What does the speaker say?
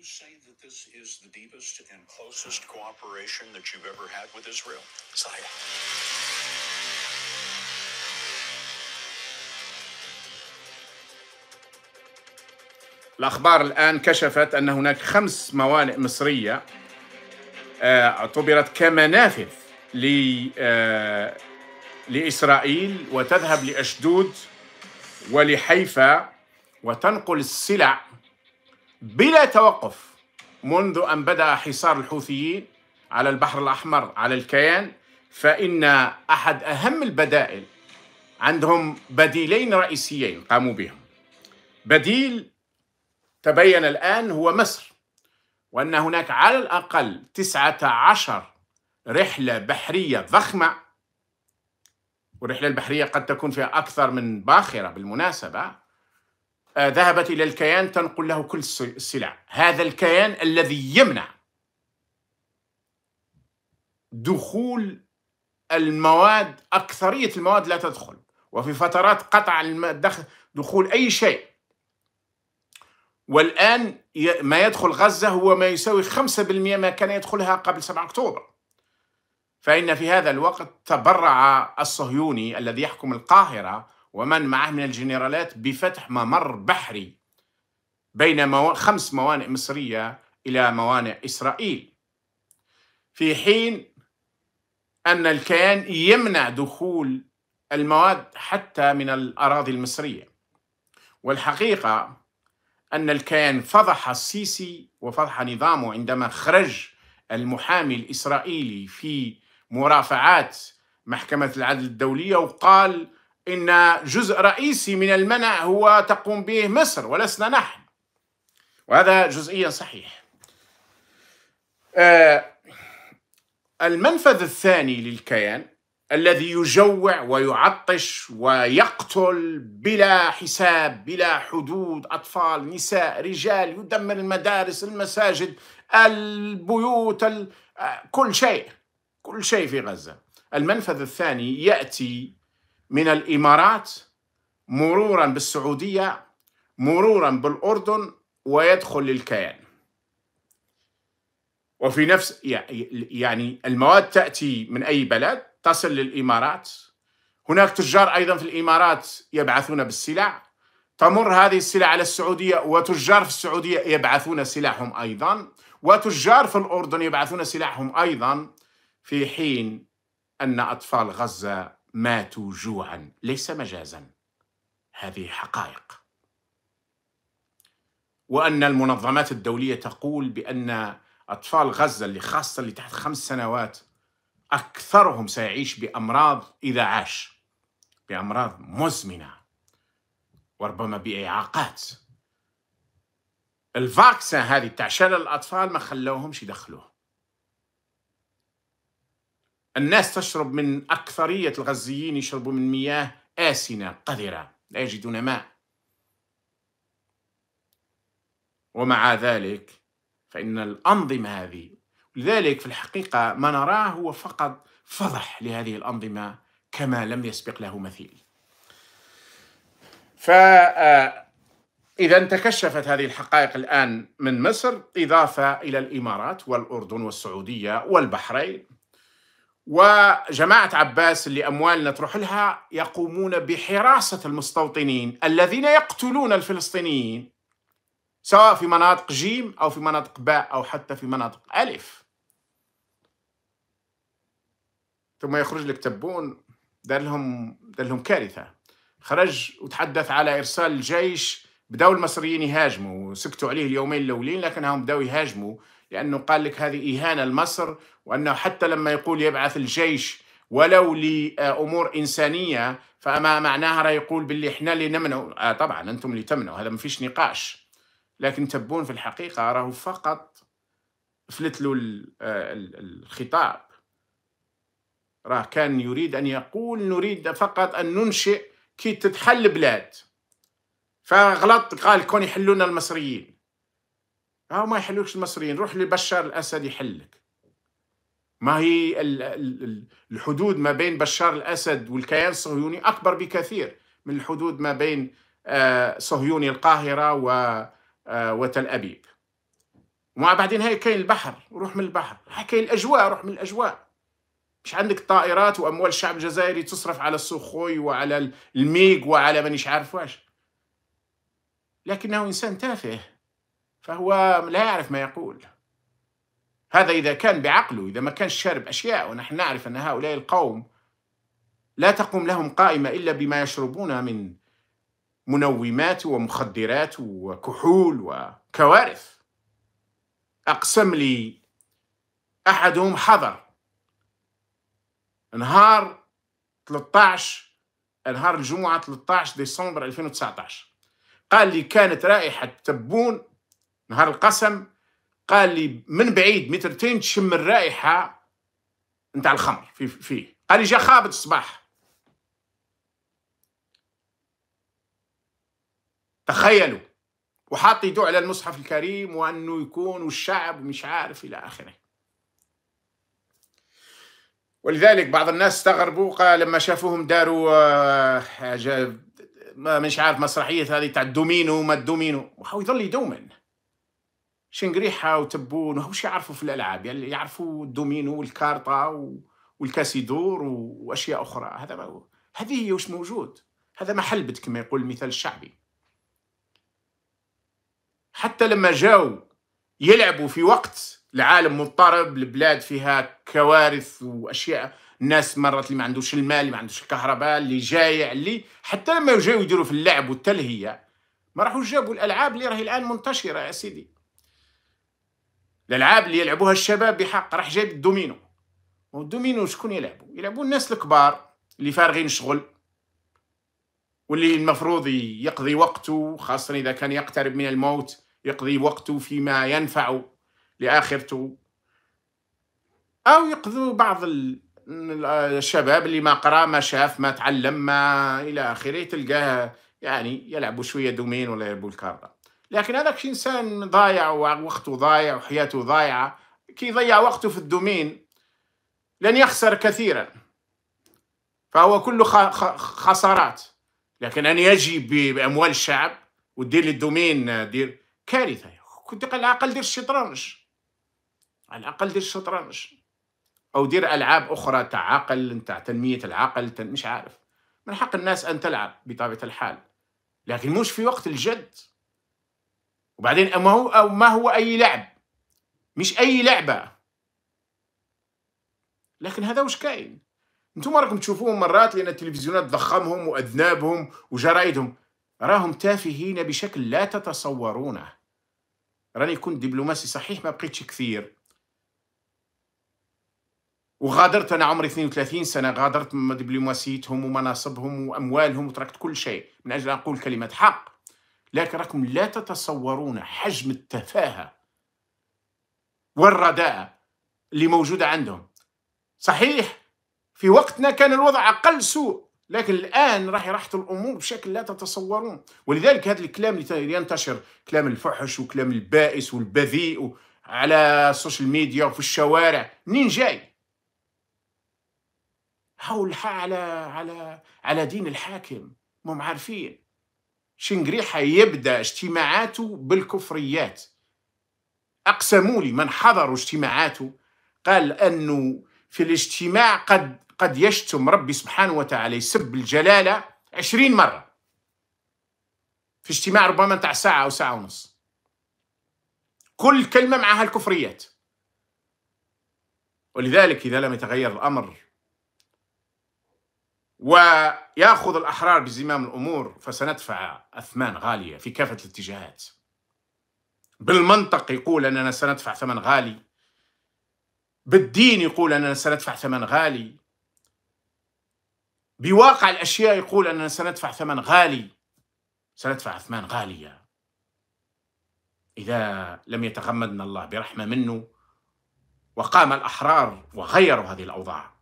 you say that this is the deepest and closest cooperation that you've ever had with Israel? صحيح. الأخبار الآن كشفت أن هناك خمس موانئ مصرية آه، اعتبرت كمنافذ آه، لإسرائيل وتذهب لأشدود ولحيفا وتنقل السلع بلا توقف منذ أن بدأ حصار الحوثيين على البحر الأحمر على الكيان فإن أحد أهم البدائل عندهم بديلين رئيسيين قاموا بهم بديل تبين الآن هو مصر وأن هناك على الأقل تسعة عشر رحلة بحرية ضخمة والرحلة البحرية قد تكون فيها أكثر من باخرة بالمناسبة آه، ذهبت إلى الكيان تنقل له كل السلع هذا الكيان الذي يمنع دخول المواد أكثرية المواد لا تدخل وفي فترات قطع دخول أي شيء والآن ما يدخل غزة هو ما يساوي 5% ما كان يدخلها قبل 7 أكتوبر فإن في هذا الوقت تبرع الصهيوني الذي يحكم القاهرة ومن معه من الجنرالات بفتح ممر بحري بين خمس موانئ مصرية إلى موانئ إسرائيل في حين أن الكيان يمنع دخول المواد حتى من الأراضي المصرية والحقيقة أن الكيان فضح السيسي وفضح نظامه عندما خرج المحامي الإسرائيلي في مرافعات محكمة العدل الدولية وقال إن جزء رئيسي من المنع هو تقوم به مصر ولسنا نحن وهذا جزئيا صحيح آه، المنفذ الثاني للكيان الذي يجوع ويعطش ويقتل بلا حساب بلا حدود أطفال نساء رجال يدمر المدارس المساجد البيوت آه، كل شيء كل شيء في غزة المنفذ الثاني يأتي من الإمارات مرورا بالسعودية مرورا بالأردن ويدخل للكيان وفي نفس يعني المواد تأتي من أي بلد تصل للإمارات هناك تجار أيضا في الإمارات يبعثون بالسلع تمر هذه السلع على السعودية وتجار في السعودية يبعثون سلعهم أيضا وتجار في الأردن يبعثون سلعهم أيضا في حين أن أطفال غزة ماتوا جوعا ليس مجازا هذه حقائق وأن المنظمات الدولية تقول بأن أطفال غزة اللي خاصة اللي تحت خمس سنوات أكثرهم سيعيش بأمراض إذا عاش بأمراض مزمنة وربما بإعاقات الفاكسة هذه تاع الأطفال ما خلوهمش يدخلوه الناس تشرب من أكثرية الغزيين يشربوا من مياه آسنة قذرة لا يجدون ماء ومع ذلك فإن الأنظمة هذه لذلك في الحقيقة ما نراه هو فقط فضح لهذه الأنظمة كما لم يسبق له مثيل فإذا آه، تكشفت هذه الحقائق الآن من مصر إضافة إلى الإمارات والأردن والسعودية والبحرين وجماعة عباس اللي أموالنا تروح لها يقومون بحراسة المستوطنين الذين يقتلون الفلسطينيين سواء في مناطق جيم أو في مناطق باء أو حتى في مناطق ألف ثم يخرج لك تبون دار لهم دار لهم كارثة خرج وتحدث على إرسال الجيش بدأوا المصريين يهاجموا سكتوا عليه اليومين الأولين لكنهم بدأوا يهاجموا لأنه قال لك هذه إهانة لمصر وأنه حتى لما يقول يبعث الجيش ولو لأمور إنسانية فما معناها راه يقول باللي إحنا اللي نمنعوا آه طبعا أنتم اللي تمنعوا هذا ما فيش نقاش لكن تبون في الحقيقة راهو فقط فلت له آه، الخطاب راه كان يريد أن يقول نريد فقط أن ننشئ كي تتحل بلاد فغلط قال كون يحلونا المصريين ها ما يحلوكش المصريين روح لبشار الأسد يحلك ما هي الحدود ما بين بشار الأسد والكيان الصهيوني أكبر بكثير من الحدود ما بين آه، صهيوني القاهرة و آه، وتل أبيب وما بعدين هاي كاين البحر روح من البحر كاين الأجواء روح من الأجواء مش عندك طائرات واموال الشعب الجزائري تصرف على السخوي وعلى الميغ وعلى مانيش عارف واش لكنه انسان تافه فهو لا يعرف ما يقول هذا إذا كان بعقله إذا ما كانش شارب أشياء ونحن نعرف أن هؤلاء القوم لا تقوم لهم قائمة إلا بما يشربون من منومات ومخدرات وكحول وكوارث أقسم لي أحدهم حضر نهار 13 نهار الجمعة 13 ديسمبر 2019 قال لي كانت رائحة تبون نهار القسم قال لي من بعيد مترتين تشم الرائحه نتاع الخمر فيه, فيه قال لي جا خابط الصباح تخيلوا وحاط يدو على المصحف الكريم وانه يكون والشعب مش عارف الى اخره ولذلك بعض الناس استغربوا قال لما شافوهم داروا آه، ما مش عارف مسرحيه هذه تاع الدومينو ما الدومينو وهو يظل يدومن شنقريحه وتبون وش يعرفوا في الالعاب يعني يعرفوا الدومينو والكارطه والكاسيدور واشياء اخرى هذا ما هو. هذه هي وش موجود هذا محل بد كما يقول المثال الشعبي حتى لما جاو يلعبوا في وقت العالم مضطرب البلاد فيها كوارث واشياء الناس مرات اللي ما عندوش المال اللي ما عندوش الكهرباء اللي جايع اللي حتى لما جاو يديروا في اللعب والتلهيه ما راحوش جابوا الالعاب اللي راهي الان منتشره يا سيدي الالعاب اللي يلعبوها الشباب بحق راح جايب الدومينو والدومينو شكون يلعبوا يلعبوا الناس الكبار اللي فارغين شغل واللي المفروض يقضي وقته خاصة إذا كان يقترب من الموت يقضي وقته فيما ينفع لآخرته أو يقضوا بعض الشباب اللي ما قرأ ما شاف ما تعلم ما إلى آخره تلقاه يعني يلعبوا شوية دومين ولا يلعبوا الكارطة لكن هذاك انسان ضايع ووقته ضايع وحياته ضايعه كي يضيع وقته في الدومين لن يخسر كثيرا فهو كله خسارات لكن ان يجي باموال الشعب ودير الدومين دير كارثه كنت على الاقل دير الشطرنج على الاقل دير الشطرنج او دير العاب اخرى تاع عقل تاع تنميه العقل مش عارف من حق الناس ان تلعب بطبيعه الحال لكن مش في وقت الجد وبعدين ما هو أو ما هو أي لعب مش أي لعبة لكن هذا وش كاين انتم راكم تشوفوهم مرات لأن التلفزيونات ضخمهم وأذنابهم وجرايدهم راهم تافهين بشكل لا تتصورونه راني كنت دبلوماسي صحيح ما بقيتش كثير وغادرت انا عمري 32 سنه غادرت دبلوماسيتهم ومناصبهم واموالهم وتركت كل شيء من اجل ان اقول كلمه حق لكن راكم لا تتصورون حجم التفاهة والرداءة اللي موجودة عندهم صحيح في وقتنا كان الوضع أقل سوء لكن الآن راح راحت الأمور بشكل لا تتصورون ولذلك هذا الكلام اللي ينتشر كلام الفحش وكلام البائس والبذيء على السوشيال ميديا وفي الشوارع منين جاي حول على على على دين الحاكم مو عارفين شنقريحة يبدأ اجتماعاته بالكفريات أقسموا لي من حضروا اجتماعاته قال أنه في الاجتماع قد قد يشتم ربي سبحانه وتعالى يسب الجلالة عشرين مرة في اجتماع ربما تاع ساعة أو ساعة ونص كل كلمة معها الكفريات ولذلك إذا لم يتغير الأمر ويأخذ الأحرار بزمام الأمور فسندفع أثمان غالية في كافة الاتجاهات بالمنطق يقول أننا سندفع ثمن غالي بالدين يقول أننا سندفع ثمن غالي بواقع الأشياء يقول أننا سندفع ثمن غالي سندفع أثمان غالية إذا لم يتغمدنا الله برحمة منه وقام الأحرار وغيروا هذه الأوضاع